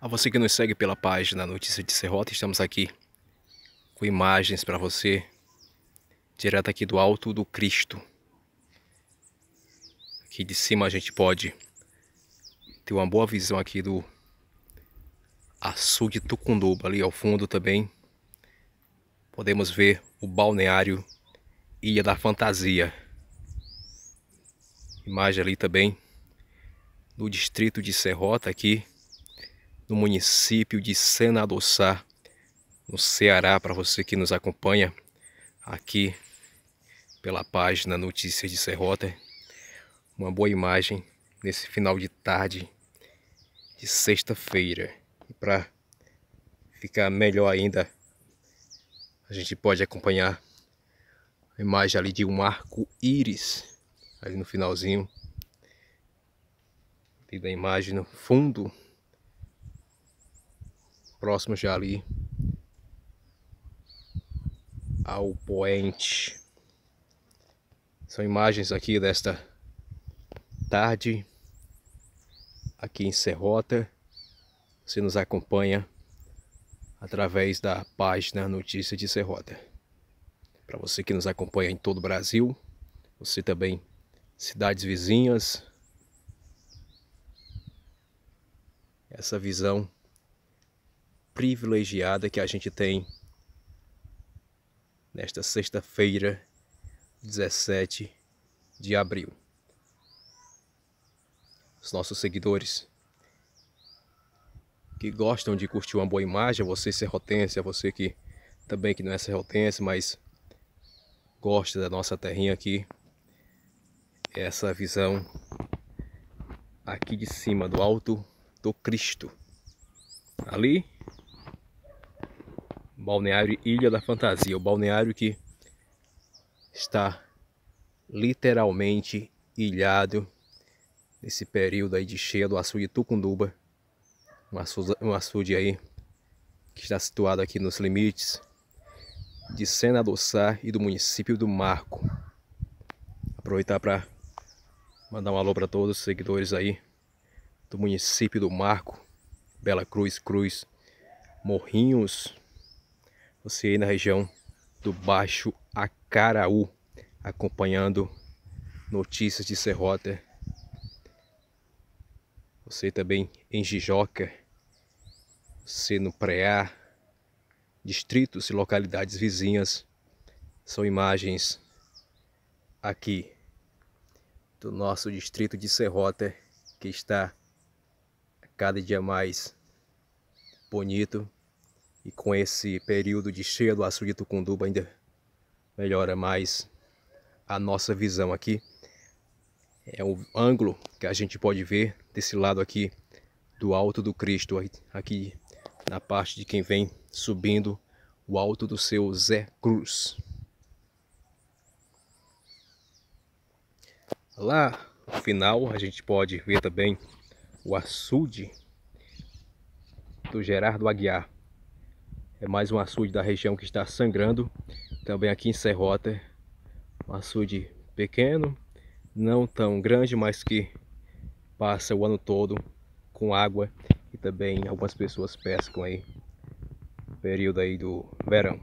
A você que nos segue pela página Notícia de Serrota, estamos aqui com imagens para você, direto aqui do alto do Cristo. Aqui de cima a gente pode ter uma boa visão aqui do açude Tucunduba, ali ao fundo também. Podemos ver o balneário Ilha da Fantasia. Imagem ali também do distrito de Serrota aqui no município de Senador Sá, no Ceará, para você que nos acompanha aqui pela página Notícias de Serrota. Uma boa imagem nesse final de tarde de sexta-feira. E para ficar melhor ainda, a gente pode acompanhar a imagem ali de um arco-íris, ali no finalzinho ali da imagem no fundo próximo já ali ao poente. São imagens aqui desta tarde aqui em Serrota. Você nos acompanha através da página Notícia de Serrota. Para você que nos acompanha em todo o Brasil, você também cidades vizinhas. Essa visão privilegiada que a gente tem nesta sexta-feira, 17 de abril. Os nossos seguidores que gostam de curtir uma boa imagem, você serrotense, você que também que não é serrotense, mas gosta da nossa terrinha aqui, essa visão aqui de cima do alto do Cristo. Ali Balneário Ilha da Fantasia, o balneário que está literalmente ilhado nesse período aí de cheia do açude Tucunduba, um açude, um açude aí que está situado aqui nos limites de Sena do Sá e do município do Marco. Aproveitar para mandar um alô para todos os seguidores aí do município do Marco, Bela Cruz, Cruz, Morrinhos, você aí na região do Baixo Acaraú, acompanhando notícias de Serrota. Você também em Jijoca, você no Preá, distritos e localidades vizinhas. São imagens aqui do nosso distrito de Serrota, que está cada dia mais bonito e com esse período de cheia do açude Tucunduba ainda melhora mais a nossa visão aqui. É o ângulo que a gente pode ver desse lado aqui do Alto do Cristo, aqui na parte de quem vem subindo o alto do seu Zé Cruz. Lá no final a gente pode ver também o açude do Gerardo Aguiar. É mais um açude da região que está sangrando. Também aqui em Serrota. Um açude pequeno, não tão grande, mas que passa o ano todo com água. E também algumas pessoas pescam aí. Período aí do verão.